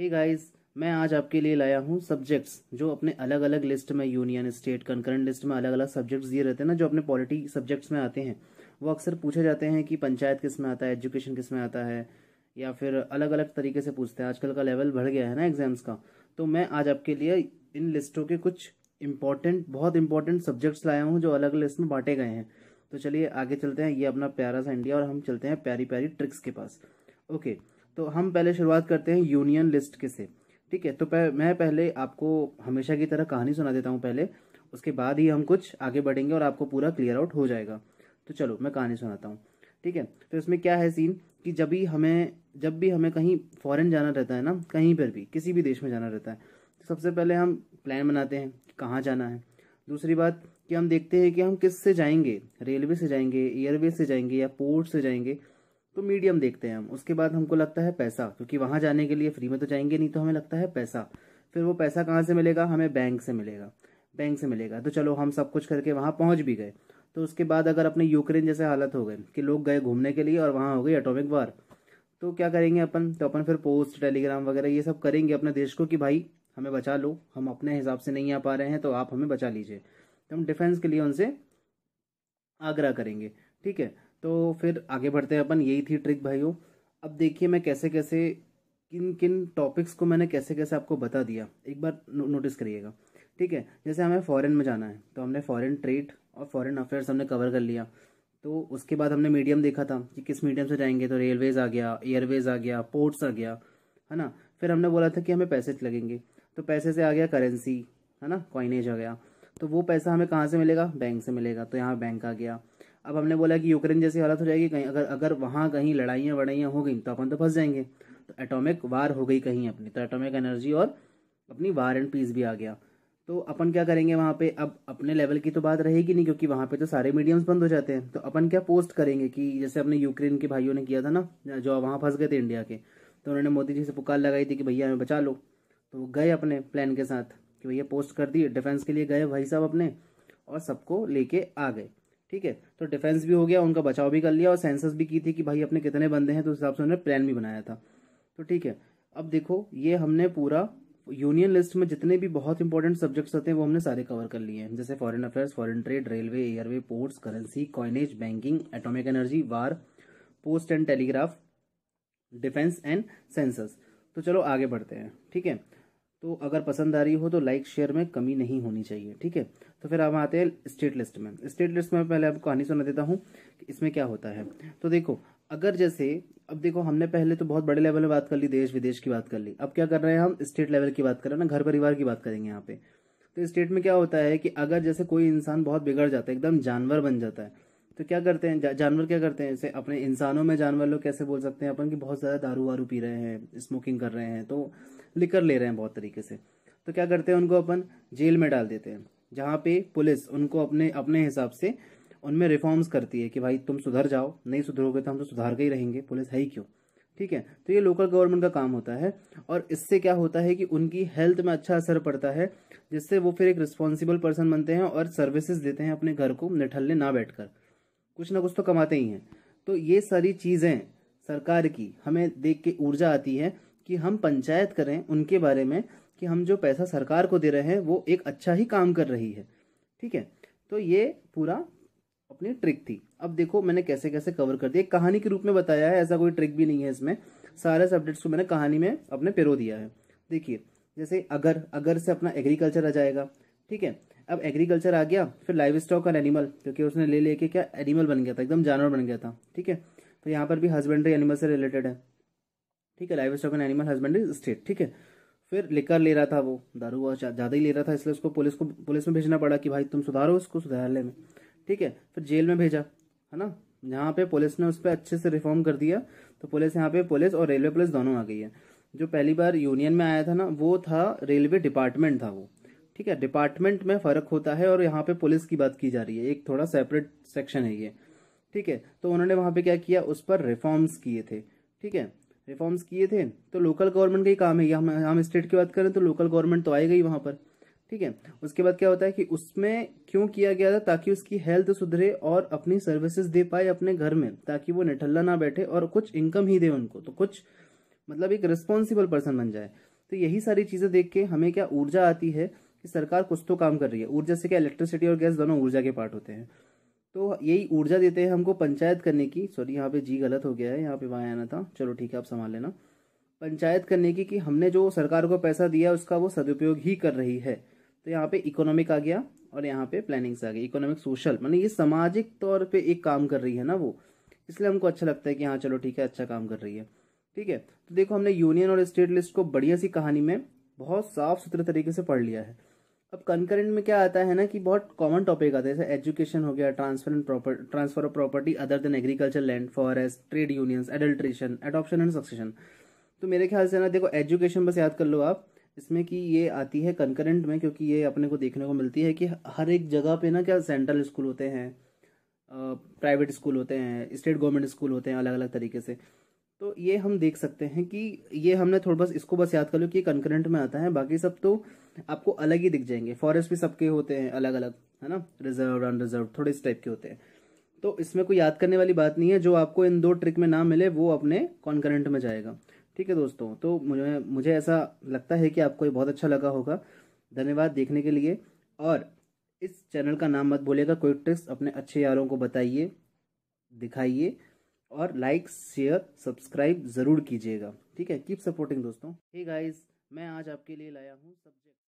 hey guys मैं आज आपके लिए लाया हूँ सब्जेक्ट्स जो अपने अलग अलग लिस्ट में यूनियन स्टेट कंकरेंट लिस्ट में अलग अलग सब्जेक्ट्स दिए रहते हैं ना जो अपने पॉलिटी सब्जेक्ट्स में आते हैं वो अक्सर पूछे जाते हैं कि पंचायत किस में आता है एजुकेशन किस में आता है या फिर अलग अलग तरीके से पूछते हैं आजकल का लेवल बढ़ गया है ना एग्जाम्स का तो मैं आज आपके लिए इन लिस्टों के कुछ इंपॉर्टेंट बहुत इंपॉर्टेंट सब्जेक्ट्स लाया हूँ जो अलग अलग लिस्ट में बांटे गए हैं तो चलिए आगे चलते हैं ये अपना प्यारा सा इंडिया और हम चलते हैं प्यारी प्यारी ट्रिक्स के पास ओके okay, तो हम पहले शुरुआत करते हैं यूनियन लिस्ट के से ठीक है तो पह, मैं पहले आपको हमेशा की तरह कहानी सुना देता हूँ पहले उसके बाद ही हम कुछ आगे बढ़ेंगे और आपको पूरा क्लियर आउट हो जाएगा तो चलो मैं कहानी सुनाता हूँ ठीक है तो इसमें क्या है सीन कि जब भी हमें जब भी हमें कहीं फॉरेन जाना रहता है ना कहीं पर भी किसी भी देश में जाना रहता है तो सबसे पहले हम प्लान बनाते हैं कहाँ जाना है दूसरी बात कि हम देखते हैं कि हम किस से जाएंगे रेलवे से जाएंगे एयरवे से जाएंगे या पोर्ट से जाएंगे तो मीडियम देखते हैं हम उसके बाद हमको लगता है पैसा क्योंकि वहां जाने के लिए फ्री में तो जाएंगे नहीं तो हमें लगता है पैसा फिर वो पैसा कहाँ से मिलेगा हमें बैंक से मिलेगा बैंक से मिलेगा तो चलो हम सब कुछ करके वहाँ पहुँच भी गए तो उसके बाद अगर अपने यूक्रेन जैसे हालत हो गए कि लोग गए घूमने के लिए और वहाँ हो गई एटोमिक वार तो क्या करेंगे अपन तो अपन फिर पोस्ट टेलीग्राम वगैरह ये सब करेंगे अपने देश को कि भाई हमें बचा लो हम अपने हिसाब से नहीं आ पा रहे हैं तो आप हमें बचा लीजिए तो हम डिफेंस के लिए उनसे आग्रह करेंगे ठीक है तो फिर आगे बढ़ते हैं अपन यही थी ट्रिक भाइयों अब देखिए मैं कैसे कैसे किन किन टॉपिक्स को मैंने कैसे कैसे आपको बता दिया एक बार नो, नोटिस करिएगा ठीक है जैसे हमें फॉरेन में जाना है तो हमने फॉरेन ट्रेड और फॉरेन अफेयर्स हमने कवर कर लिया तो उसके बाद हमने मीडियम देखा था कि किस मीडियम से जाएंगे तो रेलवेज़ आ गया एयरवेज़ आ गया पोर्ट्स आ गया है ना फिर हमने बोला था कि हमें पैसे लगेंगे तो पैसे से आ गया करेंसी है ना कॉइनेज आ गया तो वो पैसा हमें कहाँ से मिलेगा बैंक से मिलेगा तो यहाँ बैंक आ गया अब हमने बोला कि यूक्रेन जैसी हालत हो जाएगी कहीं अगर अगर वहाँ कहीं लड़ाइयाँ वड़ाइयाँ हो गई तो अपन तो फंस जाएंगे तो एटॉमिक वार हो गई कहीं अपनी तो एटॉमिक एनर्जी और अपनी वार एंड पीस भी आ गया तो अपन क्या करेंगे वहाँ पे अब अपने लेवल की तो बात रहेगी नहीं क्योंकि वहाँ पे तो सारे मीडियम्स बंद हो जाते हैं तो अपन क्या पोस्ट करेंगे कि जैसे अपने यूक्रेन के भाइयों ने किया था ना जो वहाँ फंस गए थे इंडिया के तो उन्होंने मोदी जी से पुकार लगाई थी कि भैया हमें बचा लो तो गए अपने प्लान के साथ कि भैया पोस्ट कर दिए डिफेंस के लिए गए भाई साहब अपने और सबको लेके आ गए ठीक है तो डिफेंस भी हो गया उनका बचाव भी कर लिया और सेंसस भी की थी कि भाई अपने कितने बंदे हैं तो उस हिसाब से उन्होंने प्लान भी बनाया था तो ठीक है अब देखो ये हमने पूरा यूनियन लिस्ट में जितने भी बहुत इंपॉर्टेंट सब्जेक्ट्स होते हैं वो हमने सारे कवर कर लिए हैं जैसे foreign affairs foreign trade railway airway ports currency coinage banking atomic energy war post and telegraph defence and census तो चलो आगे बढ़ते हैं ठीक है तो अगर पसंद आ रही हो तो लाइक शेयर में कमी नहीं होनी चाहिए ठीक है तो फिर हम आते हैं स्टेट लिस्ट में स्टेट लिस्ट में पहले आपको कहानी सुना देता हूँ इसमें क्या होता है तो देखो अगर जैसे अब देखो हमने पहले तो बहुत बड़े लेवल में बात कर ली देश विदेश की बात कर ली अब क्या कर रहे हैं हम स्टेट लेवल की बात कर रहे हैं ना घर परिवार की बात करेंगे यहाँ पे तो स्टेट में क्या होता है कि अगर जैसे कोई इंसान बहुत बिगड़ जाता है एकदम जानवर बन जाता है तो क्या करते हैं जा, जानवर क्या करते हैं जैसे अपने इंसानों में जानवर लोग कैसे बोल सकते हैं अपन कि बहुत ज़्यादा दारू वारू पी रहे हैं स्मोकिंग कर रहे हैं तो लिकर ले रहे हैं बहुत तरीके से तो क्या करते हैं उनको अपन जेल में डाल देते हैं जहाँ पे पुलिस उनको अपने अपने हिसाब से उनमें रिफॉर्म्स करती है कि भाई तुम सुधर जाओ नहीं सुधरोगे तो हम तो सुधार के ही रहेंगे पुलिस है ही क्यों ठीक है तो ये लोकल गवर्नमेंट का काम होता है और इससे क्या होता है कि उनकी हेल्थ में अच्छा असर पड़ता है जिससे वो फिर एक रिस्पॉन्सिबल पर्सन बनते हैं और सर्विसेज देते हैं अपने घर को निठल्ले ना बैठकर कुछ ना कुछ तो कमाते ही हैं तो ये सारी चीज़ें सरकार की हमें देख के ऊर्जा आती है कि हम पंचायत करें उनके बारे में कि हम जो पैसा सरकार को दे रहे हैं वो एक अच्छा ही काम कर रही है ठीक है तो ये पूरा अपनी ट्रिक थी अब देखो मैंने कैसे कैसे कवर कर दिया कहानी के रूप में बताया है ऐसा कोई ट्रिक भी नहीं है इसमें सारे सब्जेक्ट्स को मैंने कहानी में अपने पिरो दिया है देखिए जैसे अगर अगर से अपना एग्रीकल्चर आ जाएगा ठीक है अब एग्रीकल्चर आ गया फिर लाइव स्टॉक और एनिमल क्योंकि उसने ले लेके क्या एनिमल बन गया था एकदम जानवर बन गया था ठीक है तो यहाँ पर भी हस्बेंड्री एनिमल से रिलेटेड है ठीक है livestock and animal husbandry state ठीक है फिर लिकर ले रहा था वो दारू बहुत ज़्यादा ही ले रहा था इसलिए उसको पुलिस को पुलिस में भेजना पड़ा कि भाई तुम सुधारो उसको ले में ठीक है फिर जेल में भेजा है ना यहाँ पे पुलिस ने उस पर अच्छे से रिफॉर्म कर दिया तो पुलिस यहाँ पे पुलिस और रेलवे पुलिस दोनों आ गई है जो पहली बार यूनियन में आया था ना वो था रेलवे डिपार्टमेंट था वो ठीक है डिपार्टमेंट में फर्क होता है और यहाँ पे पुलिस की बात की जा रही है एक थोड़ा सेपरेट सेक्शन है ये ठीक है तो उन्होंने वहाँ पे क्या किया उस पर रिफॉर्म्स किए थे ठीक है रिफॉर्म्स किए थे तो लोकल गवर्नमेंट का ही काम है हम हम स्टेट की बात करें तो लोकल गवर्नमेंट तो आएगा ही वहाँ पर ठीक है उसके बाद क्या होता है कि उसमें क्यों किया गया था ताकि उसकी हेल्थ सुधरे और अपनी सर्विसेज दे पाए अपने घर में ताकि वो निठल्ला ना बैठे और कुछ इनकम ही दे उनको तो कुछ मतलब एक रिस्पॉन्सिबल पर्सन बन जाए तो यही सारी चीज़ें देख के हमें क्या ऊर्जा आती है कि सरकार कुछ तो काम कर रही है ऊर्जा से क्या इलेक्ट्रिसिटी और गैस दोनों ऊर्जा के पार्ट होते हैं तो यही ऊर्जा देते हैं हमको पंचायत करने की सॉरी यहाँ पे जी गलत हो गया है यहाँ पे वहाँ आना था चलो ठीक है आप संभाल लेना पंचायत करने की कि हमने जो सरकार को पैसा दिया उसका वो सदुपयोग ही कर रही है तो यहाँ पे इकोनॉमिक आ गया और यहाँ पे प्लानिंग्स आ गई इकोनॉमिक सोशल मतलब ये सामाजिक तौर पे एक काम कर रही है ना वो इसलिए हमको अच्छा लगता है कि हाँ चलो ठीक है अच्छा काम कर रही है ठीक है तो देखो हमने यूनियन और स्टेट लिस्ट को बढ़िया सी कहानी में बहुत साफ सुथरे तरीके से पढ़ लिया है अब कंकरेंट में क्या आता है ना कि बहुत कॉमन टॉपिक आता है जैसे एजुकेशन हो गया transfer and property transfer of property other than agriculture land forest trade unions adulteration adoption and succession तो मेरे ख्याल से ना देखो एजुकेशन बस याद कर लो आप इसमें कि ये आती है कंकरेंट में क्योंकि ये अपने को देखने को मिलती है कि हर एक जगह पे ना क्या सेंट्रल स्कूल होते हैं प्राइवेट स्कूल होते हैं स्टेट गवर्नमेंट स्कूल होते हैं अलग अलग तरीके से तो ये हम देख सकते हैं कि ये हमने थोड़ा बस इसको बस याद कर लो कि कंकरेंट में आता है बाकी सब तो आपको अलग ही दिख जाएंगे फॉरेस्ट भी सबके होते हैं अलग अलग है ना रिजर्व अनरिजर्व थोड़े इस टाइप के होते हैं तो इसमें कोई याद करने वाली बात नहीं है जो आपको इन दो ट्रिक में ना मिले वो अपने कॉन्करेंट में जाएगा ठीक है दोस्तों तो मुझे मुझे ऐसा लगता है कि आपको ये बहुत अच्छा लगा होगा धन्यवाद देखने के लिए और इस चैनल का नाम मत बोलेगा कोई ट्रिक्स अपने अच्छे यारों को बताइए दिखाइए और लाइक शेयर सब्सक्राइब ज़रूर कीजिएगा ठीक है कीप सपोर्टिंग दोस्तों हे hey गाइस मैं आज आपके लिए लाया हूँ सब्जेक्ट